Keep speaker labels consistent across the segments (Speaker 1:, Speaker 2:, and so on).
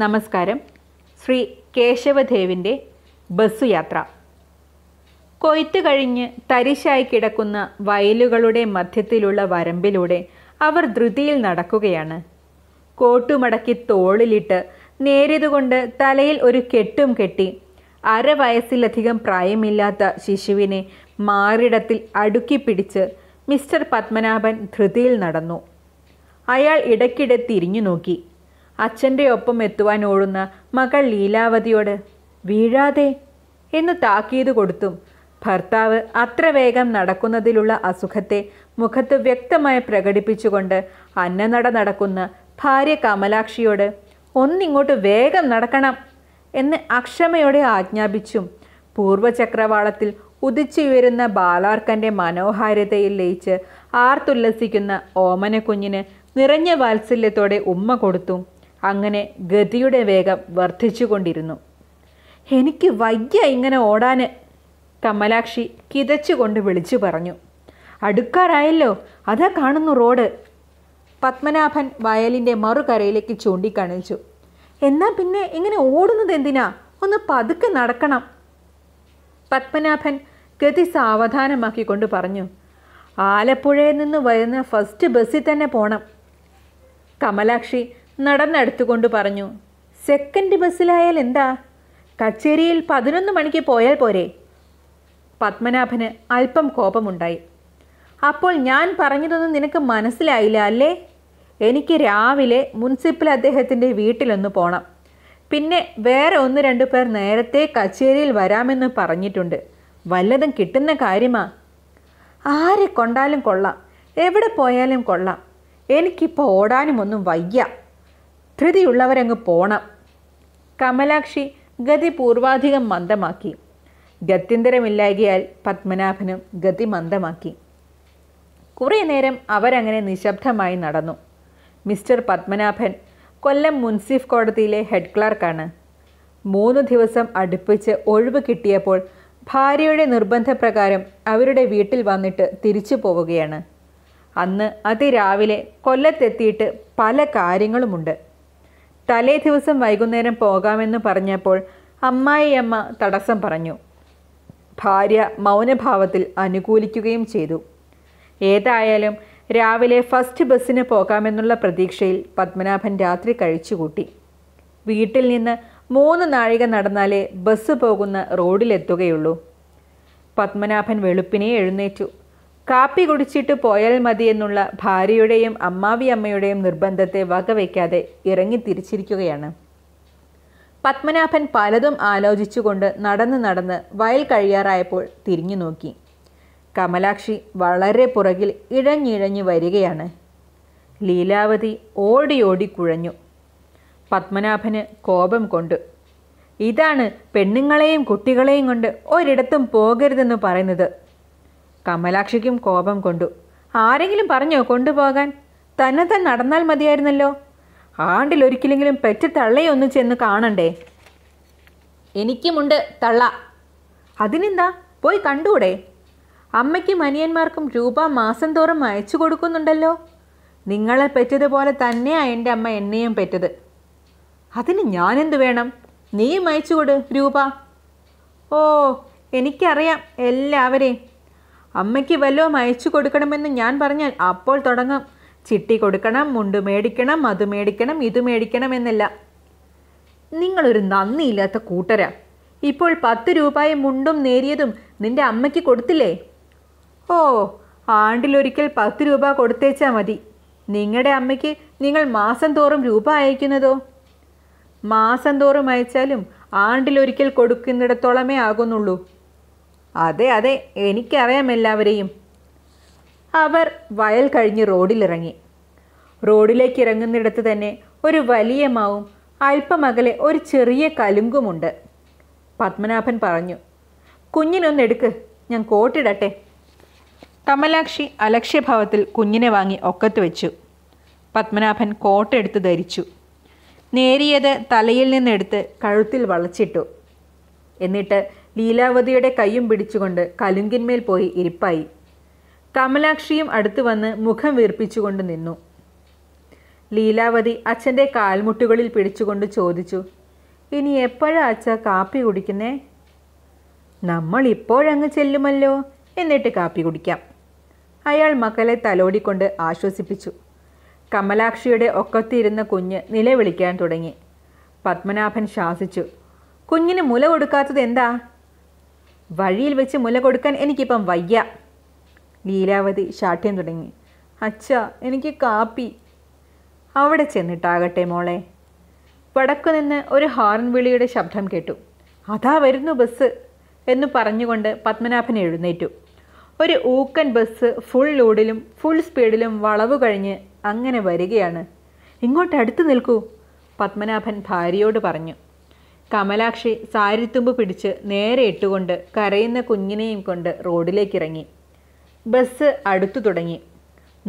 Speaker 1: നമസ്കാരം ശ്രീ കേശവദേവിൻ്റെ യാത്ര കൊയ്ത്ത് കഴിഞ്ഞ് തരിശായി കിടക്കുന്ന വയലുകളുടെ മധ്യത്തിലുള്ള വരമ്പിലൂടെ അവർ ധൃതിയിൽ നടക്കുകയാണ് കോട്ടുമടക്കി തോളിലിട്ട് നേരിതുകൊണ്ട് തലയിൽ ഒരു കെട്ടും കെട്ടി അര വയസ്സിലധികം പ്രായമില്ലാത്ത ശിശുവിനെ മാറിടത്തിൽ അടുക്കി പിടിച്ച് മിസ്റ്റർ പത്മനാഭൻ ധൃതിയിൽ നടന്നു അയാൾ ഇടയ്ക്കിടെ തിരിഞ്ഞു നോക്കി അച്ഛൻ്റെ ഒപ്പം എത്തുവാൻ ഓടുന്ന മകൾ ലീലാവതിയോട് വീഴാതെ എന്ന് താക്കീത് കൊടുത്തും ഭർത്താവ് അത്ര വേഗം നടക്കുന്നതിലുള്ള അസുഖത്തെ മുഖത്ത് വ്യക്തമായി പ്രകടിപ്പിച്ചുകൊണ്ട് അന്നനട നടക്കുന്ന ഭാര്യ കമലാക്ഷിയോട് ഒന്നിങ്ങോട്ട് വേഗം നടക്കണം എന്ന് അക്ഷമയോടെ ആജ്ഞാപിച്ചും പൂർവചക്രവാളത്തിൽ ഉദിച്ചുയരുന്ന ബാലാർക്കൻ്റെ മനോഹാരിതയിൽ ലയിച്ച് ആർത്തുല്ലസിക്കുന്ന ഓമനക്കുഞ്ഞിന് നിറഞ്ഞ വാത്സല്യത്തോടെ ഉമ്മ കൊടുത്തു അങ്ങനെ ഗതിയുടെ വേഗം വർദ്ധിച്ചുകൊണ്ടിരുന്നു എനിക്ക് വയ്യ ഇങ്ങനെ ഓടാൻ കമലാക്ഷി കിതച്ചുകൊണ്ട് വിളിച്ചു പറഞ്ഞു അടുക്കാറായല്ലോ അതാ കാണുന്നു റോഡ് പത്മനാഭൻ വയലിൻ്റെ മറുകരയിലേക്ക് ചൂണ്ടിക്കാണിച്ചു എന്നാൽ പിന്നെ ഇങ്ങനെ ഓടുന്നത് എന്തിനാ ഒന്ന് പതുക്കെ നടക്കണം പത്മനാഭൻ ഗതി സാവധാനമാക്കിക്കൊണ്ട് പറഞ്ഞു ആലപ്പുഴയിൽ നിന്ന് വരുന്ന ഫസ്റ്റ് ബസ്സിൽ തന്നെ പോണം കമലാക്ഷി നടന്നെടുത്തുകൊണ്ട് പറഞ്ഞു സെക്കൻഡ് ബസ്സിലായാൽ എന്താ കച്ചേരിയിൽ പതിനൊന്ന് മണിക്ക് പോയാൽ പോരെ പത്മനാഭന് അല്പം കോപമുണ്ടായി അപ്പോൾ ഞാൻ പറഞ്ഞതൊന്നും നിനക്ക് മനസ്സിലായില്ല അല്ലേ എനിക്ക് രാവിലെ മുനിസിപ്പൽ അദ്ദേഹത്തിൻ്റെ വീട്ടിലൊന്ന് പോണം പിന്നെ വേറെ ഒന്ന് രണ്ടു പേർ നേരത്തെ കച്ചേരിയിൽ വരാമെന്ന് പറഞ്ഞിട്ടുണ്ട് വല്ലതും കിട്ടുന്ന കാര്യമാ ആരെ കൊണ്ടാലും കൊള്ളാം എവിടെ പോയാലും കൊള്ളാം എനിക്കിപ്പോൾ ഒന്നും വയ്യ ധൃതിയുള്ളവരങ്ങ് പോണം കമലാക്ഷി ഗതി പൂർവാധികം മന്ദമാക്കി ഗത്യന്തരമില്ലായകിയാൽ പത്മനാഭനും ഗതി മന്ദമാക്കി കുറേ നേരം അവരങ്ങനെ നിശബ്ദമായി നടന്നു മിസ്റ്റർ പത്മനാഭൻ കൊല്ലം മുൻസിഫ് കോടതിയിലെ ഹെഡ് ക്ലർക്കാണ് മൂന്ന് ദിവസം അടുപ്പിച്ച് ഒഴിവ് കിട്ടിയപ്പോൾ ഭാര്യയുടെ നിർബന്ധപ്രകാരം അവരുടെ വീട്ടിൽ വന്നിട്ട് തിരിച്ചു പോവുകയാണ് അന്ന് അതിരാവിലെ കൊല്ലത്തെത്തിയിട്ട് പല കാര്യങ്ങളുമുണ്ട് തലേ ദിവസം വൈകുന്നേരം പോകാമെന്ന് പറഞ്ഞപ്പോൾ അമ്മായിയമ്മ തടസ്സം പറഞ്ഞു ഭാര്യ മൗനഭാവത്തിൽ അനുകൂലിക്കുകയും ചെയ്തു ഏതായാലും രാവിലെ ഫസ്റ്റ് ബസ്സിന് പോകാമെന്നുള്ള പ്രതീക്ഷയിൽ പത്മനാഭൻ രാത്രി കഴിച്ചുകൂട്ടി വീട്ടിൽ നിന്ന് മൂന്ന് നാഴിക നടന്നാലേ ബസ് പോകുന്ന റോഡിലെത്തുകയുള്ളൂ പത്മനാഭൻ വെളുപ്പിനെ എഴുന്നേറ്റു കാപ്പി കുടിച്ചിട്ട് പോയാൽ മതിയെന്നുള്ള ഭാര്യയുടെയും അമ്മാവി അമ്മയുടെയും നിർബന്ധത്തെ വകവയ്ക്കാതെ ഇറങ്ങി തിരിച്ചിരിക്കുകയാണ് പത്മനാഭൻ പലതും ആലോചിച്ചുകൊണ്ട് നടന്ന് നടന്ന് വയൽ കഴിയാറായപ്പോൾ തിരിഞ്ഞു നോക്കി കമലാക്ഷി വളരെ പുറകിൽ ഇഴഞ്ഞിഴഞ്ഞു വരികയാണ് ലീലാവതി ഓടി ഓടി കുഴഞ്ഞു പത്മനാഭന് കോപം കൊണ്ടു ഇതാണ് പെണ്ണുങ്ങളെയും കുട്ടികളെയും കൊണ്ട് ഒരിടത്തും പോകരുതെന്ന് പറയുന്നത് കമലാക്ഷിക്കും കോപം കൊണ്ടു ആരെങ്കിലും പറഞ്ഞോ കൊണ്ടുപോകാൻ തന്നെ താൻ നടന്നാൽ മതിയായിരുന്നല്ലോ ആണ്ടിൽ പെറ്റ് തള്ളയൊന്നു ചെന്ന് കാണണ്ടേ എനിക്കുമുണ്ട് തള്ള അതിനെന്താ പോയി കണ്ടൂടെ അമ്മയ്ക്കും അനിയന്മാർക്കും രൂപ മാസം തോറും അയച്ചു കൊടുക്കുന്നുണ്ടല്ലോ നിങ്ങളെ പെറ്റതുപോലെ തന്നെയാണ് എൻ്റെ അമ്മ എന്നെയും പറ്റത് അതിന് ഞാനെന്ത് വേണം നീയും അയച്ചു കൊടു രൂപ ഓ എനിക്കറിയാം എല്ലാവരെയും അമ്മയ്ക്ക് വല്ലതും അയച്ചു കൊടുക്കണമെന്ന് ഞാൻ പറഞ്ഞാൽ അപ്പോൾ തുടങ്ങും ചിട്ടി കൊടുക്കണം മുണ്ട് മേടിക്കണം അത് മേടിക്കണം ഇത് മേടിക്കണം എന്നല്ല നിങ്ങളൊരു നന്ദിയില്ലാത്ത കൂട്ടരാ ഇപ്പോൾ പത്ത് രൂപയും മുണ്ടും നേരിയതും നിന്റെ അമ്മയ്ക്ക് കൊടുത്തില്ലേ ഓ ആണ്ടിലൊരിക്കൽ പത്ത് രൂപ കൊടുത്തേച്ചാൽ മതി നിങ്ങളുടെ അമ്മയ്ക്ക് നിങ്ങൾ മാസം തോറും രൂപ അയക്കുന്നതോ മാസം തോറും അയച്ചാലും ആണ്ടിലൊരിക്കൽ കൊടുക്കുന്നിടത്തോളമേ ആകുന്നുള്ളൂ അതെ അതെ എനിക്കറിയാം എല്ലാവരെയും അവർ വയൽ കഴിഞ്ഞ് റോഡിലിറങ്ങി റോഡിലേക്ക് ഇറങ്ങുന്നിടത്ത് തന്നെ ഒരു വലിയ മാവും അല്പമകലെ ഒരു ചെറിയ കലുങ്കുമുണ്ട് പത്മനാഭൻ പറഞ്ഞു കുഞ്ഞിനൊന്നെടുക്ക് ഞാൻ കോട്ടിടട്ടെ കമലാക്ഷി അലക്ഷ്യഭാവത്തിൽ കുഞ്ഞിനെ വാങ്ങി ഒക്കത്ത് വെച്ചു പത്മനാഭൻ കോട്ടെടുത്ത് ധരിച്ചു നേരിയത് തലയിൽ നിന്നെടുത്ത് കഴുത്തിൽ വളച്ചിട്ടു എന്നിട്ട് ലീലാവതിയുടെ കൈയും പിടിച്ചുകൊണ്ട് കലുങ്കിന്മേൽ പോയി ഇരിപ്പായി കമലാക്ഷിയും അടുത്തു വന്ന് മുഖം വീർപ്പിച്ചുകൊണ്ട് നിന്നു ലീലാവതി അച്ഛൻ്റെ കാൽമുട്ടുകളിൽ പിടിച്ചുകൊണ്ട് ചോദിച്ചു ഇനി എപ്പോഴാ അച്ഛ കാപ്പി കുടിക്കുന്നേ നമ്മൾ ഇപ്പോഴങ്ങ് ചെല്ലുമല്ലോ എന്നിട്ട് കാപ്പി കുടിക്കാം അയാൾ മക്കളെ തലോടിക്കൊണ്ട് ആശ്വസിപ്പിച്ചു കമലാക്ഷിയുടെ ഒക്കത്തിരുന്ന കുഞ്ഞ് നിലവിളിക്കാൻ തുടങ്ങി പത്മനാഭൻ ശാസിച്ചു കുഞ്ഞിന് മുല കൊടുക്കാത്തത് എന്താ വഴിയിൽ വെച്ച് മുല കൊടുക്കാൻ എനിക്കിപ്പം വയ്യ ലീലാവതി ശാഠ്യം തുടങ്ങി അച്ഛ എനിക്ക് കാപ്പി അവിടെ ചെന്നിട്ടാകട്ടെ മോളെ വടക്കുനിന്ന് ഒരു ഹോർൺ വിളിയുടെ ശബ്ദം കേട്ടു അതാ വരുന്നു ബസ് എന്ന് പറഞ്ഞുകൊണ്ട് പത്മനാഭൻ എഴുന്നേറ്റു ഒരു ഊക്കൻ ബസ് ഫുൾ ലോഡിലും ഫുൾ സ്പീഡിലും വളവ് കഴിഞ്ഞ് അങ്ങനെ വരികയാണ് ഇങ്ങോട്ട് അടുത്ത് നിൽക്കൂ പത്മനാഭൻ ഭാര്യയോട് പറഞ്ഞു കമലാക്ഷി സാരിത്തുമ്പ് പിടിച്ച് നേരെ ഇട്ടുകൊണ്ട് കരയുന്ന കുഞ്ഞിനെയും കൊണ്ട് റോഡിലേക്കിറങ്ങി ബസ് അടുത്തു തുടങ്ങി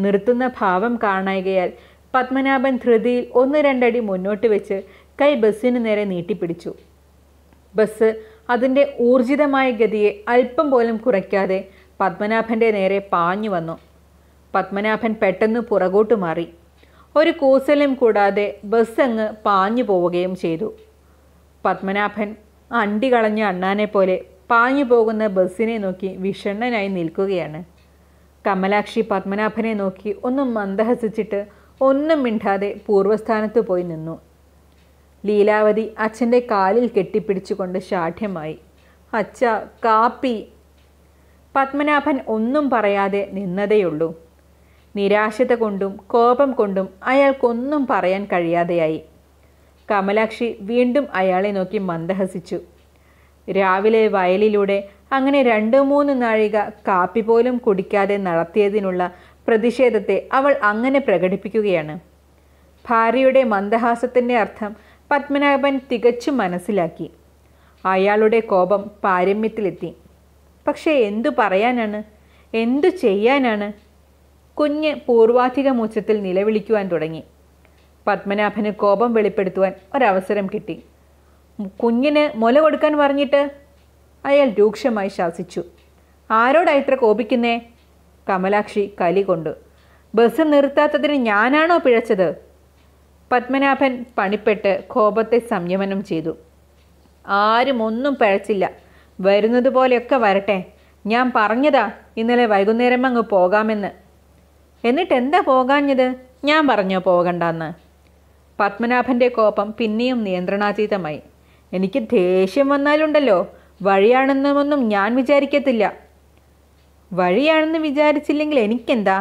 Speaker 1: നിർത്തുന്ന ഭാവം കാണായികയാൽ പത്മനാഭൻ ധൃതിയിൽ ഒന്ന് രണ്ടടി മുന്നോട്ട് വെച്ച് കൈ ബസ്സിന് നേരെ നീട്ടിപ്പിടിച്ചു ബസ് അതിൻ്റെ ഊർജിതമായ ഗതിയെ അല്പം പോലും കുറയ്ക്കാതെ പത്മനാഭൻ്റെ നേരെ പാഞ്ഞു വന്നു പത്മനാഭൻ പെട്ടെന്ന് പുറകോട്ട് മാറി ഒരു കൂസലും കൂടാതെ ബസ് അങ്ങ് പാഞ്ഞു പോവുകയും ചെയ്തു പത്മനാഭൻ അണ്ടി കളഞ്ഞ അണ്ണാനെ പോലെ പാഞ്ഞു പോകുന്ന ബസ്സിനെ നോക്കി വിഷണ്ണനായി നിൽക്കുകയാണ് കമലാക്ഷി പത്മനാഭനെ നോക്കി ഒന്നും മന്ദഹസിച്ചിട്ട് ഒന്നും മിണ്ടാതെ പൂർവ്വസ്ഥാനത്ത് പോയി നിന്നു ലീലാവതി അച്ഛൻ്റെ കാലിൽ കെട്ടിപ്പിടിച്ചുകൊണ്ട് ശാഠ്യമായി അച്ഛ കാപ്പി പത്മനാഭൻ ഒന്നും പറയാതെ നിന്നതേയുള്ളൂ നിരാശത കൊണ്ടും കോപം കൊണ്ടും അയാൾക്കൊന്നും പറയാൻ കഴിയാതെയായി കമലാക്ഷി വീണ്ടും അയാളെ നോക്കി മന്ദഹസിച്ചു രാവിലെ വയലിലൂടെ അങ്ങനെ രണ്ട് മൂന്ന് നാഴിക കാപ്പി പോലും കുടിക്കാതെ നടത്തിയതിനുള്ള പ്രതിഷേധത്തെ അവൾ അങ്ങനെ പ്രകടിപ്പിക്കുകയാണ് ഭാര്യയുടെ മന്ദഹാസത്തിൻ്റെ അർത്ഥം പത്മനാഭൻ തികച്ചും മനസ്സിലാക്കി അയാളുടെ കോപം പാരമ്യത്തിലെത്തി പക്ഷേ എന്തു പറയാനാണ് എന്തു ചെയ്യാനാണ് കുഞ്ഞ് പൂർവാധിക മൂച്ചത്തിൽ നിലവിളിക്കുവാൻ തുടങ്ങി പത്മനാഭന് കോപം വെളിപ്പെടുത്തുവാൻ ഒരവസരം കിട്ടി കുഞ്ഞിന് മുല കൊടുക്കാൻ പറഞ്ഞിട്ട് അയാൾ രൂക്ഷമായി ശാസിച്ചു ആരോടാ ഇത്ര കോപിക്കുന്നേ കമലാക്ഷി കലി കൊണ്ട് ബസ് നിർത്താത്തതിന് ഞാനാണോ പിഴച്ചത് പത്മനാഭൻ പണിപ്പെട്ട് കോപത്തെ സംയമനം ചെയ്തു ആരും ഒന്നും പിഴച്ചില്ല വരുന്നത് പോലെയൊക്കെ വരട്ടെ ഞാൻ പറഞ്ഞതാ ഇന്നലെ വൈകുന്നേരം അങ്ങ് പോകാമെന്ന് എന്നിട്ട് എന്താ പോകാഞ്ഞത് ഞാൻ പറഞ്ഞോ പോകണ്ടെന്ന് പത്മനാഭൻ്റെ കോപം പിന്നെയും നിയന്ത്രണാതീതമായി എനിക്ക് ദേഷ്യം വന്നാലുണ്ടല്ലോ വഴിയാണെന്നൊന്നും ഞാൻ വിചാരിക്കത്തില്ല വഴിയാണെന്ന് വിചാരിച്ചില്ലെങ്കിൽ എനിക്കെന്താ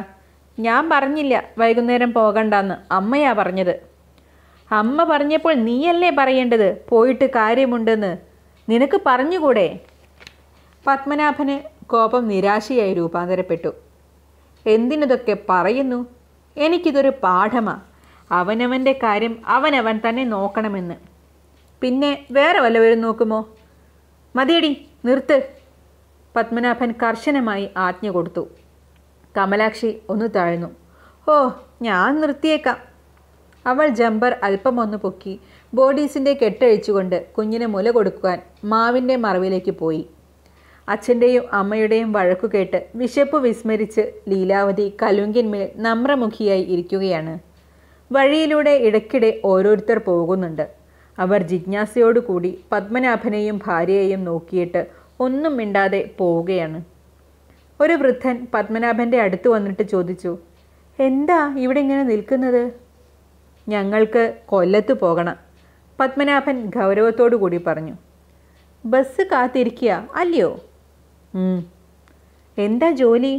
Speaker 1: ഞാൻ പറഞ്ഞില്ല വൈകുന്നേരം പോകണ്ടെന്ന് അമ്മയാ പറഞ്ഞത് അമ്മ പറഞ്ഞപ്പോൾ നീയല്ലേ പറയേണ്ടത് പോയിട്ട് കാര്യമുണ്ടെന്ന് നിനക്ക് പറഞ്ഞുകൂടെ പത്മനാഭന് കോപം നിരാശയായി രൂപാന്തരപ്പെട്ടു എന്തിനതൊക്കെ പറയുന്നു എനിക്കിതൊരു പാഠമാണ് അവനവൻ്റെ കാര്യം അവനവൻ തന്നെ നോക്കണമെന്ന് പിന്നെ വേറെ വല്ലവരും നോക്കുമോ മതിയടി നിർത്ത് പത്മനാഭൻ കർശനമായി ആജ്ഞ കൊടുത്തു കമലാക്ഷി ഒന്ന് താഴ്ന്നു ഓ ഞാൻ നിർത്തിയേക്കാം അവൾ ജമ്പർ അല്പം ഒന്ന് പൊക്കി ബോഡീസിൻ്റെ കെട്ടഴിച്ചുകൊണ്ട് കുഞ്ഞിനെ മുല കൊടുക്കുവാൻ മാവിൻ്റെ മറവിലേക്ക് പോയി അച്ഛൻ്റെയും അമ്മയുടെയും വഴക്കു കേട്ട് വിശപ്പ് വിസ്മരിച്ച് ലീലാവതി കലുങ്കിന്മേൽ നമ്രമുഖിയായി ഇരിക്കുകയാണ് വഴിയിലൂടെ ഇടയ്ക്കിടെ ഓരോരുത്തർ പോകുന്നുണ്ട് അവർ ജിജ്ഞാസയോടുകൂടി പത്മനാഭനെയും ഭാര്യയെയും നോക്കിയിട്ട് ഒന്നും മിണ്ടാതെ പോവുകയാണ് ഒരു വൃദ്ധൻ പത്മനാഭൻ്റെ അടുത്ത് വന്നിട്ട് ചോദിച്ചു എന്താ ഇവിടെ ഇങ്ങനെ നിൽക്കുന്നത് ഞങ്ങൾക്ക് കൊല്ലത്ത് പോകണം പത്മനാഭൻ ഗൗരവത്തോടു കൂടി പറഞ്ഞു ബസ് കാത്തിരിക്കുക അല്ലയോ എന്താ ജോലി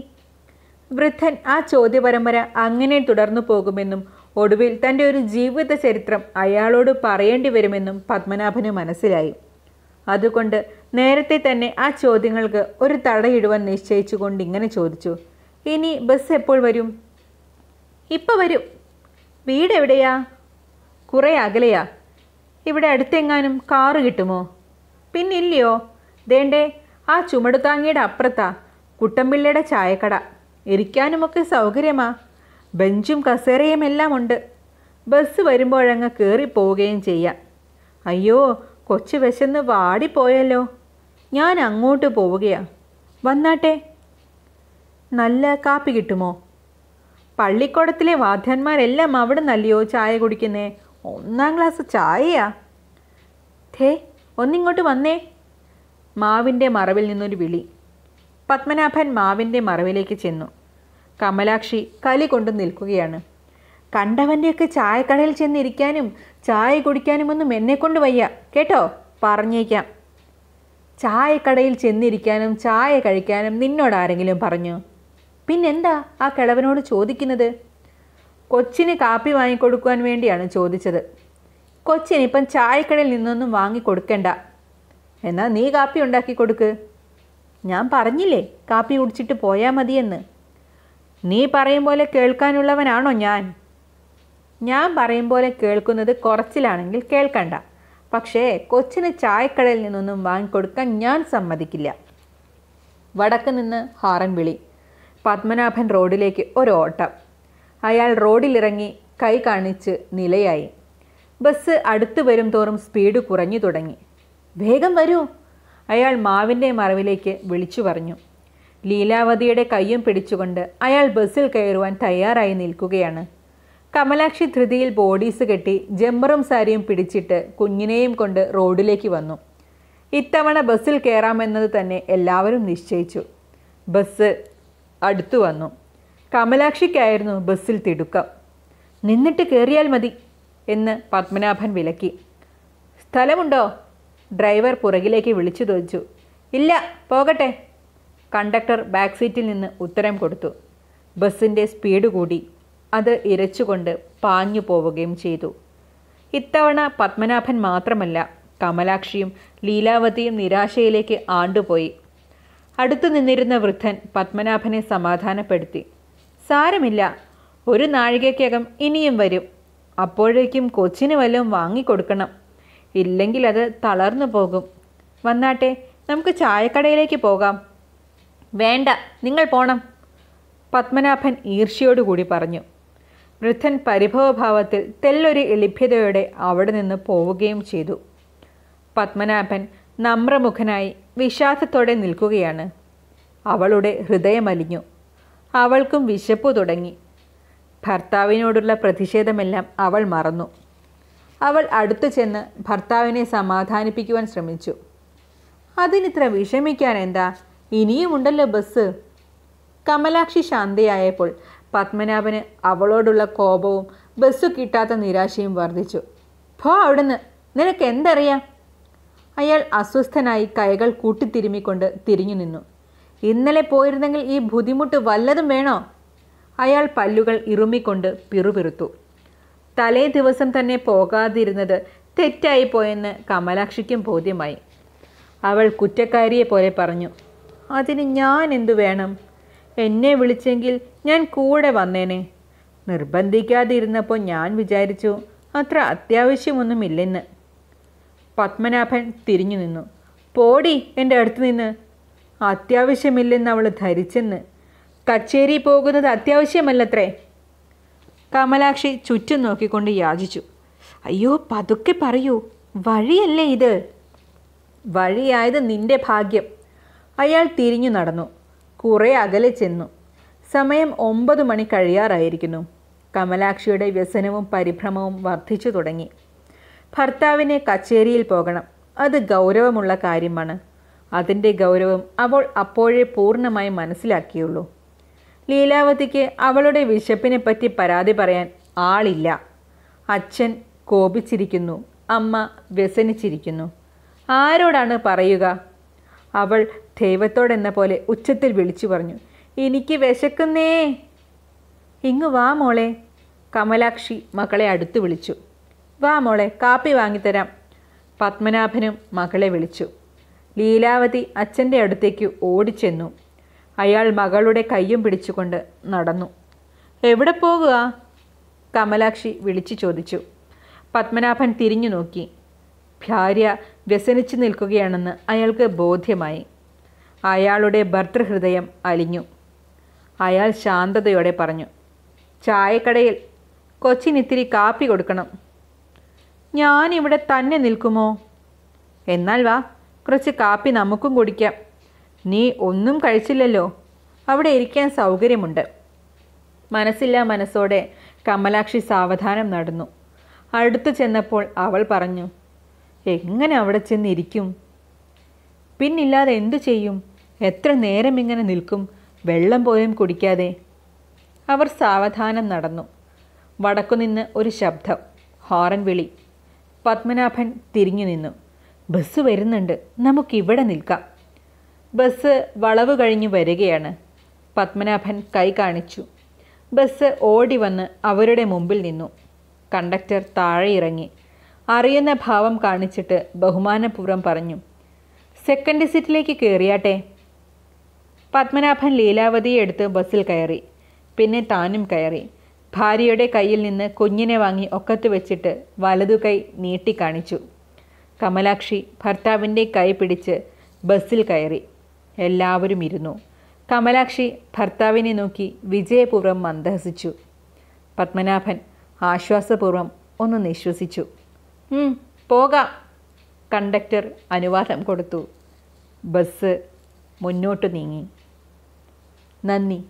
Speaker 1: വൃദ്ധൻ ആ ചോദ്യപരമ്പര അങ്ങനെ തുടർന്നു പോകുമെന്നും ഒടുവിൽ തൻ്റെ ഒരു ജീവിത ചരിത്രം അയാളോട് പറയേണ്ടി വരുമെന്നും പത്മനാഭന് മനസ്സിലായി അതുകൊണ്ട് നേരത്തെ തന്നെ ആ ചോദ്യങ്ങൾക്ക് ഒരു തടയിടുവാൻ നിശ്ചയിച്ചുകൊണ്ട് ഇങ്ങനെ ചോദിച്ചു ഇനി ബസ് എപ്പോൾ വരും ഇപ്പോൾ വരും വീട് എവിടെയാ കുറേ അകലെയാ ഇവിടെ അടുത്തെങ്ങാനും കാറ് കിട്ടുമോ പിന്നില്ലയോ ദേണ്ടേ ആ ചുമടുതാങ്ങിയുടെ അപ്പുറത്താ കുട്ടമ്പിള്ളയുടെ ചായക്കട ഇരിക്കാനുമൊക്കെ സൗകര്യമാണ് ബെഞ്ചും കസേരയും എല്ലാം ഉണ്ട് ബസ് വരുമ്പോഴങ്ങ് കയറിപ്പോവുകയും ചെയ്യാം അയ്യോ കൊച്ചു വിശന്ന് വാടിപ്പോയല്ലോ ഞാൻ അങ്ങോട്ട് പോവുകയാ വന്നാട്ടെ നല്ല കാപ്പി കിട്ടുമോ പള്ളിക്കൂടത്തിലെ വാദ്യന്മാരെല്ലാം അവിടെ നല്ലയോ ചായ കുടിക്കുന്നേ ഒന്നാം ക്ലാസ് ചായയാ ധേ ഒന്നിങ്ങോട്ട് വന്നേ മാവിൻ്റെ മറവിൽ നിന്നൊരു വിളി പത്മനാഭൻ മാവിൻ്റെ മറവിലേക്ക് ചെന്നു കമലാക്ഷി കലി കൊണ്ട് നിൽക്കുകയാണ് കണ്ടവൻ്റെയൊക്കെ ചായക്കടയിൽ ചെന്നിരിക്കാനും ചായ കുടിക്കാനുമൊന്നും കൊണ്ട് വയ്യ കേട്ടോ പറഞ്ഞേക്കാം ചായക്കടയിൽ ചെന്നിരിക്കാനും ചായ കഴിക്കാനും നിന്നോട് ആരെങ്കിലും പറഞ്ഞു പിന്നെന്താ ആ കിളവനോട് ചോദിക്കുന്നത് കൊച്ചിന് കാപ്പി വാങ്ങിക്കൊടുക്കുവാൻ വേണ്ടിയാണ് ചോദിച്ചത് കൊച്ചിനിപ്പം ചായക്കടയിൽ നിന്നൊന്നും വാങ്ങിക്കൊടുക്കണ്ട എന്നാൽ നീ കാപ്പി ഉണ്ടാക്കി കൊടുക്ക് ഞാൻ പറഞ്ഞില്ലേ കാപ്പി കുടിച്ചിട്ട് പോയാൽ മതിയെന്ന് നീ പറയും പോലെ കേൾക്കാനുള്ളവനാണോ ഞാൻ ഞാൻ പറയും പോലെ കേൾക്കുന്നത് കുറച്ചിലാണെങ്കിൽ കേൾക്കണ്ട പക്ഷേ കൊച്ചിന് ചായക്കടയിൽ നിന്നൊന്നും വാങ്ങിക്കൊടുക്കാൻ ഞാൻ സമ്മതിക്കില്ല വടക്ക് നിന്ന് ഹാറൻ വിളി പത്മനാഭൻ റോഡിലേക്ക് ഒരോട്ടം അയാൾ റോഡിലിറങ്ങി കൈ കാണിച്ച് നിലയായി ബസ് അടുത്തു വരും തോറും സ്പീഡ് കുറഞ്ഞു തുടങ്ങി വേഗം വരൂ അയാൾ മാവിൻ്റെ മറവിലേക്ക് വിളിച്ചു പറഞ്ഞു ലീലാവതിയുടെ കൈയും പിടിച്ചുകൊണ്ട് അയാൾ ബസ്സിൽ കയറുവാൻ തയ്യാറായി നിൽക്കുകയാണ് കമലാക്ഷി ധൃതിയിൽ ബോഡീസ് കെട്ടി ജമ്പറും സാരിയും പിടിച്ചിട്ട് കുഞ്ഞിനെയും കൊണ്ട് റോഡിലേക്ക് വന്നു ഇത്തവണ ബസ്സിൽ കയറാമെന്നത് തന്നെ എല്ലാവരും നിശ്ചയിച്ചു ബസ് അടുത്തു വന്നു കമലാക്ഷിക്കായിരുന്നു ബസ്സിൽ തിടുക്കം നിന്നിട്ട് കയറിയാൽ മതി എന്ന് പത്മനാഭൻ വിലക്കി സ്ഥലമുണ്ടോ ഡ്രൈവർ പുറകിലേക്ക് വിളിച്ചു തോച്ചു ഇല്ല പോകട്ടെ കണ്ടക്ടർ ബാക്ക് സീറ്റിൽ നിന്ന് ഉത്തരം കൊടുത്തു ബസ്സിൻ്റെ സ്പീഡ് കൂടി അത് ഇരച്ചുകൊണ്ട് പാഞ്ഞു പോവുകയും ചെയ്തു ഇത്തവണ പത്മനാഭൻ മാത്രമല്ല കമലാക്ഷിയും ലീലാവതിയും നിരാശയിലേക്ക് ആണ്ടുപോയി അടുത്തു നിന്നിരുന്ന വൃദ്ധൻ പത്മനാഭനെ സമാധാനപ്പെടുത്തി സാരമില്ല ഒരു നാഴികയ്ക്കകം ഇനിയും വരും അപ്പോഴേക്കും കൊച്ചിന് വല്ലതും വാങ്ങിക്കൊടുക്കണം ഇല്ലെങ്കിൽ അത് തളർന്നു പോകും വന്നാട്ടെ നമുക്ക് ചായക്കടയിലേക്ക് പോകാം വേണ്ട നിങ്ങൾ പോണം പത്മനാഭൻ ഈർഷ്യയോടുകൂടി പറഞ്ഞു വൃദ്ധൻ പരിഭവഭാവത്തിൽ തെല്ലൊരു ലഭ്യതയോടെ അവിടെ നിന്ന് പോവുകയും ചെയ്തു പത്മനാഭൻ നമ്രമുഖനായി വിഷാദത്തോടെ നിൽക്കുകയാണ് അവളുടെ ഹൃദയമലിഞ്ഞു അവൾക്കും വിശപ്പു തുടങ്ങി ഭർത്താവിനോടുള്ള പ്രതിഷേധമെല്ലാം അവൾ മറന്നു അവൾ അടുത്തു ചെന്ന് ഭർത്താവിനെ സമാധാനിപ്പിക്കുവാൻ ശ്രമിച്ചു അതിനിത്ര വിഷമിക്കാൻ എന്താ ഇനിയുമുണ്ടല്ലോ ബസ് കമലാക്ഷി ശാന്തയായപ്പോൾ പത്മനാഭന് അവളോടുള്ള കോപവും ബസ് കിട്ടാത്ത നിരാശയും വർദ്ധിച്ചു ഭോ അവിടുന്ന് നിനക്ക് എന്തറിയാം അയാൾ അസ്വസ്ഥനായി കൈകൾ കൂട്ടിത്തിരുമ്മിക്കൊണ്ട് തിരിഞ്ഞു നിന്നു ഇന്നലെ പോയിരുന്നെങ്കിൽ ഈ ബുദ്ധിമുട്ട് വല്ലതും വേണോ അയാൾ പല്ലുകൾ ഇറുമിക്കൊണ്ട് പിറുപിറുത്തു തലേ ദിവസം തന്നെ പോകാതിരുന്നത് തെറ്റായിപ്പോയെന്ന് കമലാക്ഷിക്കും ബോധ്യമായി അവൾ കുറ്റക്കാരിയെ പോലെ പറഞ്ഞു അതിന് ഞാൻ എന്തു വേണം എന്നെ വിളിച്ചെങ്കിൽ ഞാൻ കൂടെ വന്നേനെ നിർബന്ധിക്കാതിരുന്നപ്പോൾ ഞാൻ വിചാരിച്ചു അത്ര അത്യാവശ്യമൊന്നുമില്ലെന്ന് പത്മനാഭൻ തിരിഞ്ഞു നിന്നു പോടി എൻ്റെ അടുത്ത് നിന്ന് അത്യാവശ്യമില്ലെന്ന് അവൾ ധരിച്ചെന്ന് കച്ചേരി പോകുന്നത് അത്യാവശ്യമല്ലത്രേ കമലാക്ഷി ചുറ്റും നോക്കിക്കൊണ്ട് യാചിച്ചു അയ്യോ പതുക്കെ പറയൂ വഴിയല്ലേ ഇത് വഴിയായത് നിന്റെ ഭാഗ്യം അയാൾ തിരിഞ്ഞു നടന്നു കുറേ അകലെ ചെന്നു സമയം ഒമ്പത് മണി കഴിയാറായിരിക്കുന്നു കമലാക്ഷിയുടെ വ്യസനവും പരിഭ്രമവും വർദ്ധിച്ചു തുടങ്ങി ഭർത്താവിനെ കച്ചേരിയിൽ പോകണം അത് ഗൗരവമുള്ള കാര്യമാണ് അതിൻ്റെ ഗൗരവം അവൾ അപ്പോഴേ പൂർണ്ണമായി മനസ്സിലാക്കിയുള്ളൂ ലീലാവതിക്ക് അവളുടെ വിശപ്പിനെ പറ്റി പരാതി പറയാൻ ആളില്ല അച്ഛൻ കോപിച്ചിരിക്കുന്നു അമ്മ വ്യസനിച്ചിരിക്കുന്നു ആരോടാണ് പറയുക അവൾ ദൈവത്തോടെന്ന പോലെ ഉച്ചത്തിൽ വിളിച്ചു പറഞ്ഞു എനിക്ക് വിശക്കുന്നേ ഇങ്ങു വാ മോളെ കമലാക്ഷി മകളെ അടുത്തു വിളിച്ചു വാ മോളെ കാപ്പി വാങ്ങിത്തരാം പത്മനാഭനും മകളെ വിളിച്ചു ലീലാവതി അച്ഛൻ്റെ അടുത്തേക്ക് ഓടിച്ചെന്നു അയാൾ മകളുടെ കയ്യും പിടിച്ചുകൊണ്ട് നടന്നു എവിടെ പോകുക കമലാക്ഷി വിളിച്ചു ചോദിച്ചു പത്മനാഭൻ തിരിഞ്ഞു നോക്കി ഭാര്യ വ്യസനിച്ചു നിൽക്കുകയാണെന്ന് അയാൾക്ക് ബോധ്യമായി അയാളുടെ ഭർതൃഹൃദയം അലിഞ്ഞു അയാൾ ശാന്തതയോടെ പറഞ്ഞു ചായക്കടയിൽ കൊച്ചിനിത്തിരി കാപ്പി കൊടുക്കണം ഞാനിവിടെ തന്നെ നിൽക്കുമോ എന്നാൽ വാ കുറച്ച് കാപ്പി നമുക്കും കുടിക്കാം നീ ഒന്നും കഴിച്ചില്ലല്ലോ അവിടെ ഇരിക്കാൻ സൗകര്യമുണ്ട് മനസ്സില്ലാ മനസ്സോടെ കമലാക്ഷി സാവധാനം നടന്നു അടുത്തു ചെന്നപ്പോൾ അവൾ പറഞ്ഞു എങ്ങനെ അവിടെ ചെന്നിരിക്കും പിന്നില്ലാതെ എന്തു ചെയ്യും എത്ര നേരം ഇങ്ങനെ നിൽക്കും വെള്ളം പോലും കുടിക്കാതെ അവർ സാവധാനം നടന്നു വടക്കുനിന്ന് ഒരു ശബ്ദം ഹോറൻ വിളി പത്മനാഭൻ തിരിഞ്ഞു നിന്നു ബസ് വരുന്നുണ്ട് നമുക്കിവിടെ നിൽക്കാം ബസ് വളവ് കഴിഞ്ഞു വരികയാണ് പത്മനാഭൻ കൈ കാണിച്ചു ബസ് ഓടി വന്ന് അവരുടെ മുമ്പിൽ നിന്നു കണ്ടക്ടർ താഴെ ഇറങ്ങി അറിയുന്ന ഭാവം കാണിച്ചിട്ട് ബഹുമാനപൂർവ്വം പറഞ്ഞു സെക്കൻഡ് സീറ്റിലേക്ക് കയറിയാട്ടെ പത്മനാഭൻ ലീലാവതിയെ എടുത്ത് ബസ്സിൽ കയറി പിന്നെ താനും കയറി ഭാര്യയുടെ കയ്യിൽ നിന്ന് കുഞ്ഞിനെ വാങ്ങി ഒക്കത്ത് വെച്ചിട്ട് വലതു കൈ നീട്ടിക്കാണിച്ചു കമലാക്ഷി ഭർത്താവിൻ്റെ കൈ പിടിച്ച് ബസ്സിൽ കയറി എല്ലാവരും ഇരുന്നു കമലാക്ഷി ഭർത്താവിനെ നോക്കി വിജയപൂർവ്വം മന്ദഹസിച്ചു പത്മനാഭൻ ആശ്വാസപൂർവ്വം ഒന്ന് നിശ്വസിച്ചു പോകാം കണ്ടക്ടർ അനുവാദം കൊടുത്തു ബസ് മുന്നോട്ട് നീങ്ങി नंदी